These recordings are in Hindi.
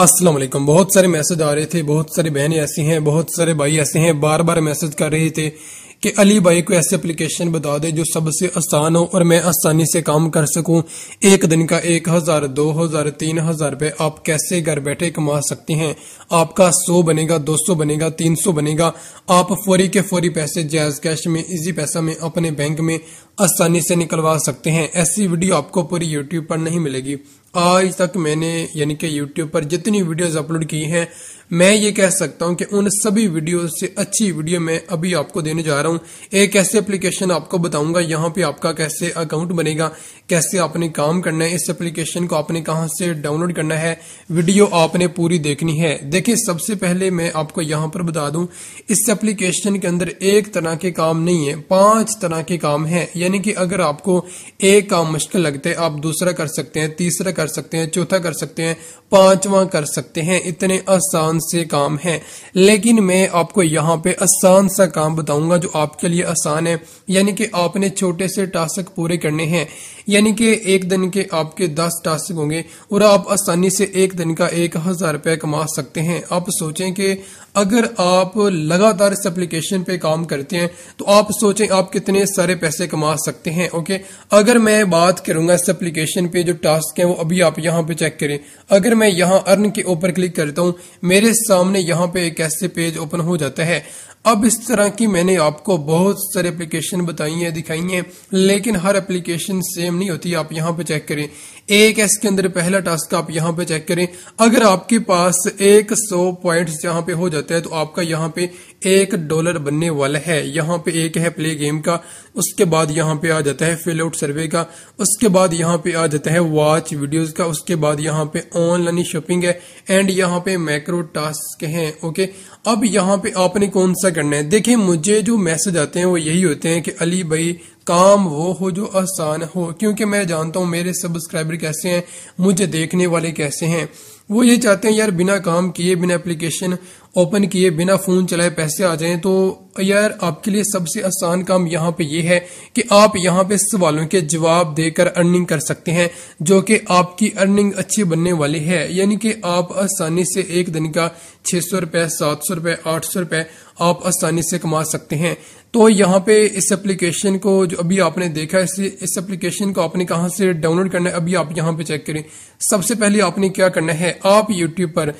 अस्सलाम वालेकुम बहुत सारे मैसेज आ रहे थे बहुत सारी बहनें ऐसी हैं बहुत सारे भाई ऐसे हैं बार बार मैसेज कर रहे थे कि अली भाई को ऐसी एप्लीकेशन बता दे जो सबसे आसान हो और मैं आसानी से काम कर सकूं एक दिन का एक हजार दो हजार तीन हजार रुपए आप कैसे घर बैठे कमा सकते हैं आपका सौ बनेगा दो सौ बनेगा तीन सौ बनेगा आप फौरी के फौरी पैसे जायज कैश में इजी पैसा में अपने बैंक में आसानी से निकलवा सकते हैं ऐसी वीडियो आपको पूरी यूट्यूब पर नहीं मिलेगी आज तक मैंने यानी कि YouTube पर जितनी वीडियोस अपलोड की हैं मैं ये कह सकता हूँ कि उन सभी वीडियो से अच्छी वीडियो मैं अभी आपको देने जा रहा हूँ एक ऐसे एप्लीकेशन आपको बताऊंगा यहाँ पे आपका कैसे अकाउंट बनेगा कैसे आपने काम करना है इस एप्लीकेशन को आपने कहां से डाउनलोड करना है वीडियो आपने पूरी देखनी है देखिए सबसे पहले मैं आपको यहाँ पर बता दूं इस एप्लीकेशन के अंदर एक तरह के काम नहीं है पांच तरह के काम है यानी कि अगर आपको एक काम मुश्किल लगता है आप दूसरा कर सकते हैं तीसरा कर सकते हैं चौथा कर सकते हैं पांचवा कर सकते हैं इतने आसान से काम है लेकिन मैं आपको यहाँ पे आसान सा काम बताऊंगा जो आपके लिए आसान है यानी कि आपने छोटे से टास्क पूरे करने हैं यानी कि एक दिन के आपके दस टास्क होंगे और आप आसानी से एक दिन का एक हजार रुपया कमा सकते हैं आप सोचें कि अगर आप लगातार इस एप्लीकेशन पे काम करते हैं तो आप सोचें आप कितने सारे पैसे कमा सकते हैं ओके अगर मैं बात करूंगा इस एप्लीकेशन पे जो टास्क है वो अभी आप यहाँ पे चेक करें अगर मैं यहाँ अर्न के ऊपर क्लिक करता हूँ मेरे सामने यहाँ पे एक ऐसे पेज ओपन हो जाता है अब इस तरह की मैंने आपको बहुत सारे एप्लीकेशन बताई हैं दिखाई हैं लेकिन हर एप्लीकेशन सेम नहीं होती आप यहाँ पे चेक करें एक एस के अंदर पहला टास्क आप यहां पे चेक करें अगर आपके पास एक सौ पॉइंट्स यहां पे हो जाता है तो आपका यहां पे एक डॉलर बनने वाला है यहाँ पे एक है प्ले गेम का उसके बाद यहाँ पे आ जाता है फिल आउट सर्वे का उसके बाद यहाँ पे आ जाता है वॉच वीडियोस का उसके बाद यहाँ पे ऑनलाइन शॉपिंग है एंड यहाँ पे मैक्रो टास्क हैं ओके अब यहाँ पे आपने कौन सा करना है देखिये मुझे जो मैसेज आते हैं वो यही होते हैं कि अली भाई काम वो हो जो आसान हो क्योंकि मैं जानता हूँ मेरे सब्सक्राइबर कैसे हैं मुझे देखने वाले कैसे हैं वो ये चाहते हैं यार बिना काम किए बिना एप्लीकेशन ओपन किए बिना फोन चलाए पैसे आ जाएं तो यार आपके लिए सबसे आसान काम यहाँ पे ये है कि आप यहाँ पे सवालों के जवाब देकर अर्निंग कर सकते हैं जो कि आपकी अर्निंग अच्छी बनने वाली है यानी कि आप आसानी से एक दिन का छह सौ रुपए सात सौ रुपए आठ सौ रुपए आप आसानी से कमा सकते हैं तो यहाँ पे इस एप्लीकेशन को जो अभी आपने देखा इस, इस एप्लीकेशन को आपने कहा से डाउनलोड करना है अभी आप यहाँ पे चेक करें सबसे पहले आपने क्या करना है आप यूट्यूब पर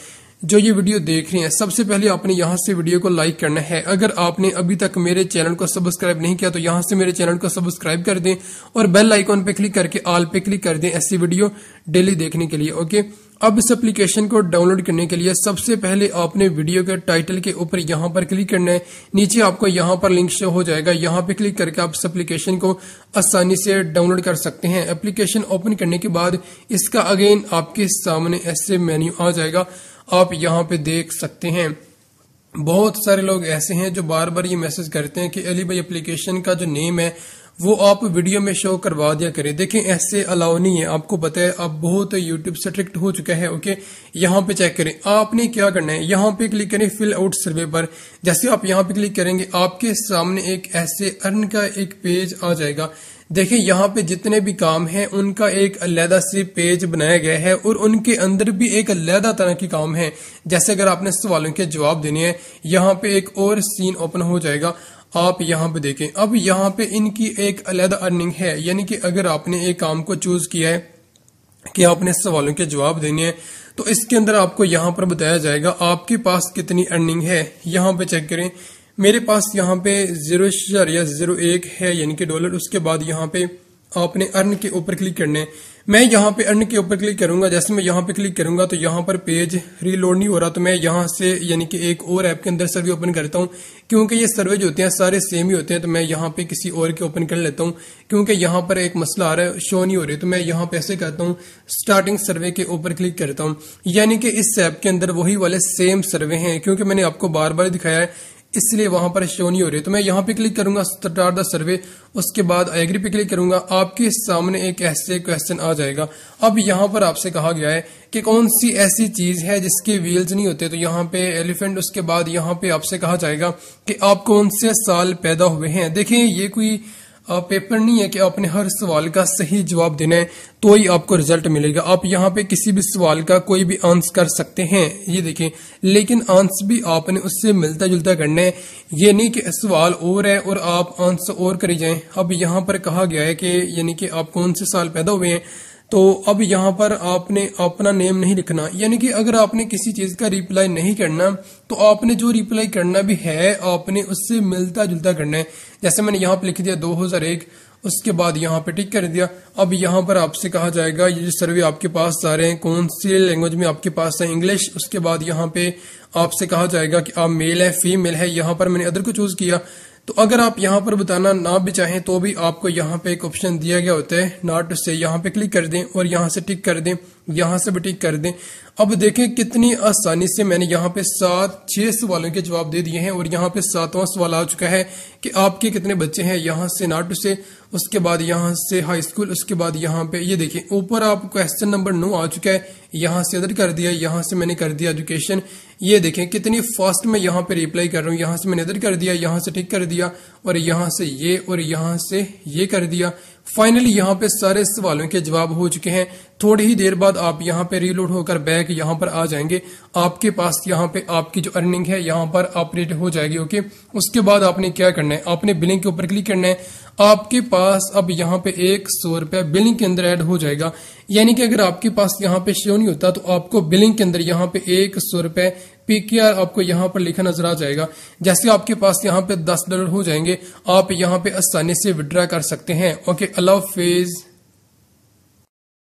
जो ये वीडियो देख रहे हैं सबसे पहले आपने यहाँ से वीडियो को लाइक करना है अगर आपने अभी तक मेरे चैनल को सब्सक्राइब नहीं किया तो यहाँ से मेरे चैनल को सब्सक्राइब कर दें और बेल आइकॉन पे क्लिक करके ऑल पे क्लिक कर दें ऐसी वीडियो डेली देखने के लिए ओके अब इस एप्लीकेशन को डाउनलोड करने के लिए सबसे पहले आपने वीडियो के टाइटल के ऊपर यहाँ पर क्लिक करना है नीचे आपको यहाँ पर लिंक शो हो जाएगा यहाँ पे क्लिक करके आप इस एप्लीकेशन को आसानी से डाउनलोड कर सकते हैं एप्लीकेशन ओपन करने के बाद इसका अगेन आपके सामने ऐसे मेन्यू आ जाएगा आप यहाँ पे देख सकते हैं बहुत सारे लोग ऐसे हैं जो बार बार ये मैसेज करते हैं कि अली भाई एप्लीकेशन का जो नेम है वो आप वीडियो में शो करवा दिया करें देखें ऐसे अलाउ नहीं है आपको पता है अब बहुत यूट्यूब स्ट्रिक्ट हो चुका है ओके यहाँ पे चेक करें आपने क्या करना है यहाँ पे क्लिक करें फिल आउट सर्वे पर जैसे आप यहाँ पे क्लिक करेंगे आपके सामने एक ऐसे अर्न का एक पेज आ जाएगा देखिए यहाँ पे जितने भी काम हैं उनका एक अलहदा से पेज बनाया गया है और उनके अंदर भी एक अलहदा तरह के काम है जैसे अगर आपने सवालों के जवाब देने हैं यहाँ पे एक और सीन ओपन हो जाएगा आप यहाँ पे देखें अब यहाँ पे इनकी एक अलग अर्निंग है यानी कि अगर आपने एक काम को चूज किया है कि आपने सवालों के जवाब देने हैं तो इसके अंदर आपको यहाँ पर बताया जाएगा आपके पास कितनी अर्निंग है यहाँ पे चेक करें मेरे पास यहाँ पे जीरो या जीरो एक है यानी कि डॉलर उसके बाद यहाँ पे आपने अर्न के ऊपर क्लिक करने मैं यहाँ पे अर्न के ऊपर क्लिक करूंगा जैसे मैं यहाँ पे क्लिक करूंगा तो यहाँ पर पेज रीलोड नहीं हो रहा तो मैं यहाँ से यानी कि एक और ऐप के अंदर सर्वे ओपन करता हूँ क्योंकि ये सर्वे जो होते हैं सारे सेम ही होते हैं तो मैं यहाँ पे किसी और के ओपन कर लेता हूँ क्योंकि यहाँ पर एक मसला आ रहा है शो नहीं हो रही तो मैं यहाँ पे ऐसे करता हूँ स्टार्टिंग सर्वे के ऊपर क्लिक करता हूँ यानी कि इस ऐप के अंदर वही वाले सेम सर्वे हैं क्योंकि मैंने आपको बार बार दिखाया है इसलिए वहां पर शो नहीं हो रही तो मैं यहाँ पे क्लिक करूंगा स्टार्ट द सर्वे उसके बाद एग्री पे क्लिक करूंगा आपके सामने एक ऐसे क्वेश्चन आ जाएगा अब यहाँ पर आपसे कहा गया है कि कौन सी ऐसी चीज है जिसके व्हील्स नहीं होते तो यहाँ पे एलिफेंट उसके बाद यहाँ पे आपसे कहा जाएगा कि आप कौन से साल पैदा हुए हैं देखिये ये कोई पेपर नहीं है कि आपने हर सवाल का सही जवाब देना है तो ही आपको रिजल्ट मिलेगा आप यहाँ पे किसी भी सवाल का कोई भी आंसर कर सकते हैं ये देखें लेकिन आंसर भी आपने उससे मिलता जुलता करना है ये नहीं कि सवाल और है और आप आंसर और करी जाए अब यहाँ पर कहा गया है कि यानी कि आप कौन से साल पैदा हुए हैं तो अब यहाँ पर आपने अपना नेम नहीं लिखना यानी कि अगर आपने किसी चीज का रिप्लाई नहीं करना तो आपने जो रिप्लाई करना भी है आपने उससे मिलता जुलता करना है जैसे मैंने यहाँ पे लिख दिया 2001 उसके बाद यहाँ पे टिक कर दिया अब यहाँ पर आपसे कहा जाएगा ये जो सर्वे आपके पास जा रहे हैं कौन सी लैंग्वेज में आपके पास है इंग्लिश उसके बाद यहाँ पे आपसे कहा जाएगा कि आप मेल है फीमेल है यहाँ पर मैंने अदर को चूज किया तो अगर आप यहाँ पर बताना ना भी चाहें तो भी आपको यहाँ पे एक ऑप्शन दिया गया होता है नॉट से यहाँ पे क्लिक कर दें और यहाँ से टिक कर दें यहाँ से भी टिक कर दें अब देखें कितनी आसानी से मैंने यहाँ पे सात छह सवालों के जवाब दे दिए हैं और यहाँ पे सातवां सवाल आ चुका है कि आपके कितने बच्चे हैं यहाँ से नाटू से उसके बाद यहाँ से हाई स्कूल उसके बाद यहाँ पे ये यह देखें ऊपर आप क्वेश्चन नंबर नौ आ चुका है यहाँ से अदर कर दिया यहाँ से मैंने कर दिया एजुकेशन ये देखें कितनी फास्ट में यहाँ पे रिप्लाई कर रहा हूँ यहाँ से मैंने इधर कर दिया यहाँ से ठीक कर दिया और यहां से ये और यहां से ये कर दिया फाइनली यहाँ पे सारे सवालों के जवाब हो चुके हैं थोड़ी ही देर बाद आप यहाँ पे रीलोड होकर बैक यहाँ पर आ जाएंगे आपके पास यहाँ पे आपकी जो अर्निंग है यहाँ पर अपडेट हो जाएगी ओके उसके बाद आपने क्या करना है आपने बिलिंग के ऊपर क्लिक करना है आपके पास अब यहाँ पे एक सौ रुपया बिलिंग के अंदर एड हो जाएगा यानी कि अगर आपके पास यहाँ पे शो नहीं होता तो आपको बिलिंग के अंदर यहाँ पे एक सौ रुपए पे किया आपको यहाँ पर लिखा नजर आ जाएगा जैसे आपके पास यहाँ पे दस डॉलर हो जाएंगे आप यहाँ पे आसानी से विड्रा कर सकते हैं ओके अलाउ फेज़